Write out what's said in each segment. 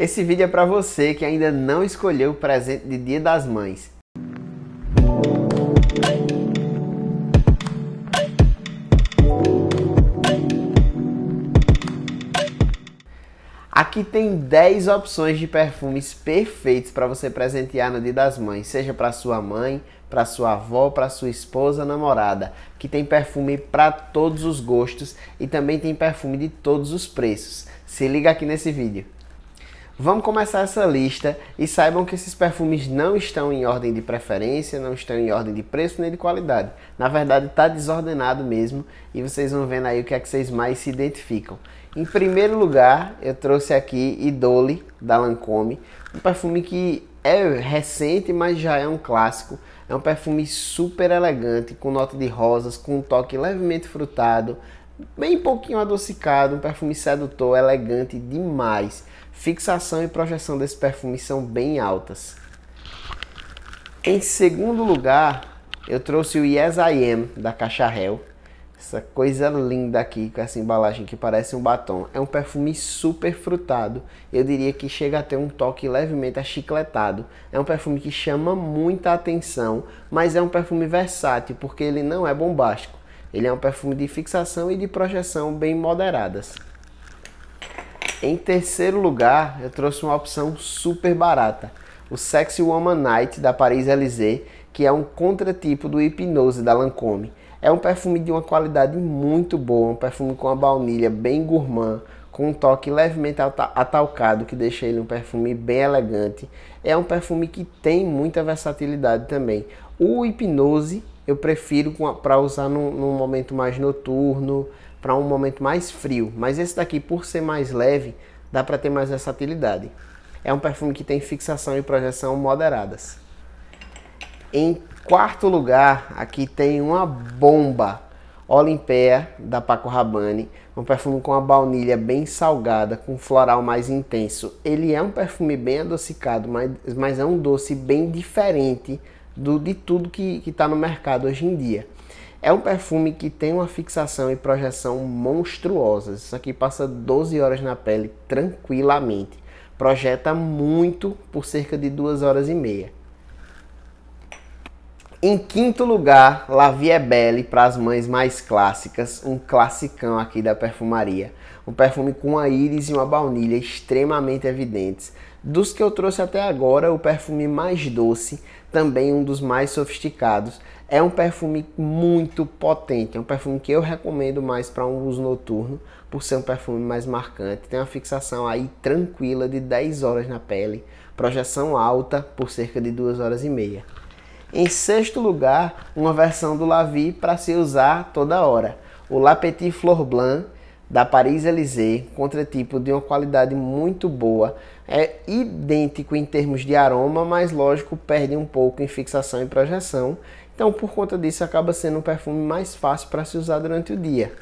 Esse vídeo é para você que ainda não escolheu o presente de Dia das Mães. Aqui tem 10 opções de perfumes perfeitos para você presentear no Dia das Mães, seja para sua mãe, para sua avó, para sua esposa, namorada, que tem perfume para todos os gostos e também tem perfume de todos os preços. Se liga aqui nesse vídeo. Vamos começar essa lista e saibam que esses perfumes não estão em ordem de preferência, não estão em ordem de preço nem de qualidade. Na verdade, está desordenado mesmo e vocês vão vendo aí o que é que vocês mais se identificam. Em primeiro lugar, eu trouxe aqui Idole da Lancôme, um perfume que é recente, mas já é um clássico. É um perfume super elegante, com nota de rosas, com um toque levemente frutado, bem pouquinho adocicado, um perfume sedutor, elegante demais. Fixação e projeção desse perfume são bem altas. Em segundo lugar, eu trouxe o Yes I Am da Cacharel. Essa coisa linda aqui com essa embalagem que parece um batom. É um perfume super frutado. Eu diria que chega a ter um toque levemente achicletado. É um perfume que chama muita atenção, mas é um perfume versátil porque ele não é bombástico ele é um perfume de fixação e de projeção bem moderadas. Em terceiro lugar, eu trouxe uma opção super barata, o Sexy Woman Night da Paris Elysée, que é um contratipo do Hipnose da Lancôme. É um perfume de uma qualidade muito boa, um perfume com uma baunilha bem gourmand, com um toque levemente atalcado que deixa ele um perfume bem elegante. É um perfume que tem muita versatilidade também. O Hipnose eu prefiro para usar num, num, momento mais noturno, para um momento mais frio. Mas esse daqui, por ser mais leve, dá para ter mais versatilidade. É um perfume que tem fixação e projeção moderadas. Em quarto lugar, aqui tem uma bomba Olimpéia da Paco Rabanne, um perfume com a baunilha bem salgada, com floral mais intenso. Ele é um perfume bem adocicado, mas, mas é um doce bem diferente do, de tudo que está no mercado hoje em dia. É um perfume que tem uma fixação e projeção monstruosas. Isso aqui passa 12 horas na pele tranquilamente. Projeta muito por cerca de 2 horas e meia. Em quinto lugar, La Vie Belle para as mães mais clássicas, um classicão aqui da perfumaria. Um perfume com uma íris e uma baunilha extremamente evidentes dos que eu trouxe até agora, o perfume mais doce, também um dos mais sofisticados, é um perfume muito potente, é um perfume que eu recomendo mais para um uso noturno, por ser um perfume mais marcante. Tem uma fixação aí tranquila de 10 horas na pele, projeção alta por cerca de 2 horas e meia. Em sexto lugar, uma versão do Lavi para se usar toda hora, o La Petit Fleur Blanc da Paris-Élysée, contratipo de uma qualidade muito boa. É idêntico em termos de aroma, mas lógico, perde um pouco em fixação e projeção. Então, por conta disso, acaba sendo um perfume mais fácil para se usar durante o dia.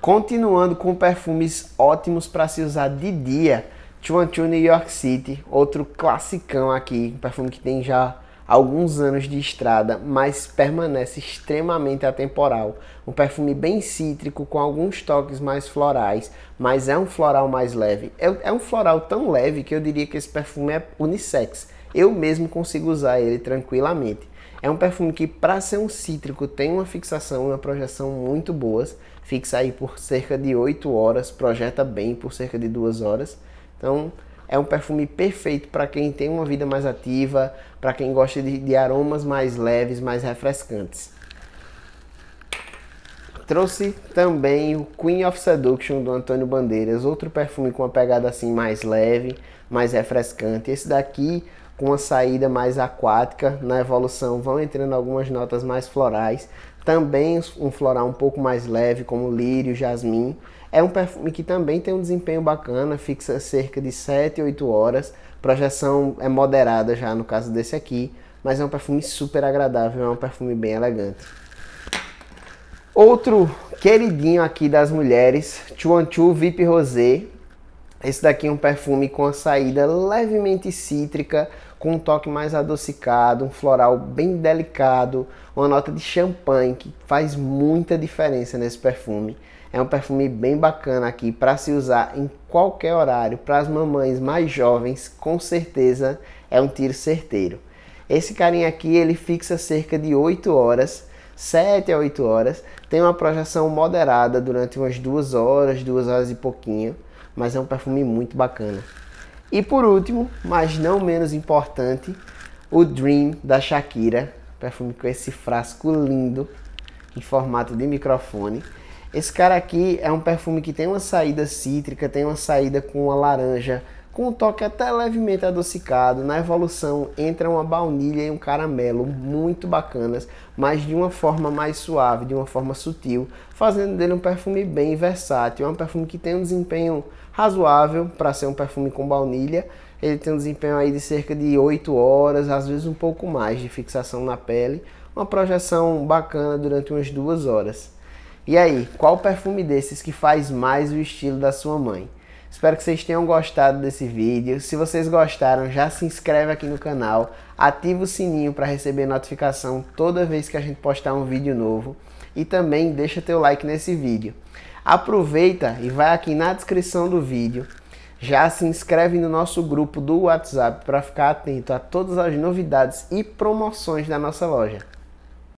Continuando com perfumes ótimos para se usar de dia, 212 New York City, outro classicão aqui, um perfume que tem já alguns anos de estrada, mas permanece extremamente atemporal. Um perfume bem cítrico, com alguns toques mais florais, mas é um floral mais leve. É, é um floral tão leve que eu diria que esse perfume é unissex. Eu mesmo consigo usar ele tranquilamente. É um perfume que, para ser um cítrico, tem uma fixação e uma projeção muito boas. Fixa aí por cerca de 8 horas, projeta bem por cerca de 2 horas. Então, é um perfume perfeito para quem tem uma vida mais ativa, para quem gosta de, de aromas mais leves, mais refrescantes. Trouxe também o Queen of Seduction do Antônio Bandeiras, outro perfume com uma pegada assim mais leve, mais refrescante. Esse daqui com uma saída mais aquática. Na evolução vão entrando algumas notas mais florais, também um floral um pouco mais leve, como lírio, jasmim. É um perfume que também tem um desempenho bacana, fixa cerca de 7, 8 horas. Projeção é moderada já no caso desse aqui, mas é um perfume super agradável, é um perfume bem elegante. Outro queridinho aqui das mulheres, Chu Vip Rosé, esse daqui é um perfume com a saída levemente cítrica, com um toque mais adocicado, um floral bem delicado, uma nota de champanhe que faz muita diferença nesse perfume. É um perfume bem bacana aqui para se usar em qualquer horário, para as mamães mais jovens, com certeza é um tiro certeiro. Esse carinha aqui, ele fixa cerca de 8 horas 7 a 8 horas, tem uma projeção moderada durante umas 2 horas, 2 horas e pouquinho mas é um perfume muito bacana. E por último, mas não menos importante, o Dream da Shakira, perfume com esse frasco lindo em formato de microfone. Esse cara aqui é um perfume que tem uma saída cítrica, tem uma saída com uma laranja com um toque até levemente adocicado. Na evolução entra uma baunilha e um caramelo muito bacanas, mas de uma forma mais suave, de uma forma sutil, fazendo dele um perfume bem versátil. É um perfume que tem um desempenho razoável para ser um perfume com baunilha. Ele tem um desempenho aí de cerca de 8 horas, às vezes um pouco mais de fixação na pele, uma projeção bacana durante umas duas horas. E aí, qual perfume desses que faz mais o estilo da sua mãe? Espero que vocês tenham gostado desse vídeo. Se vocês gostaram, já se inscreve aqui no canal, ativa o sininho para receber notificação toda vez que a gente postar um vídeo novo e também deixa teu like nesse vídeo. Aproveita e vai aqui na descrição do vídeo. Já se inscreve no nosso grupo do WhatsApp para ficar atento a todas as novidades e promoções da nossa loja.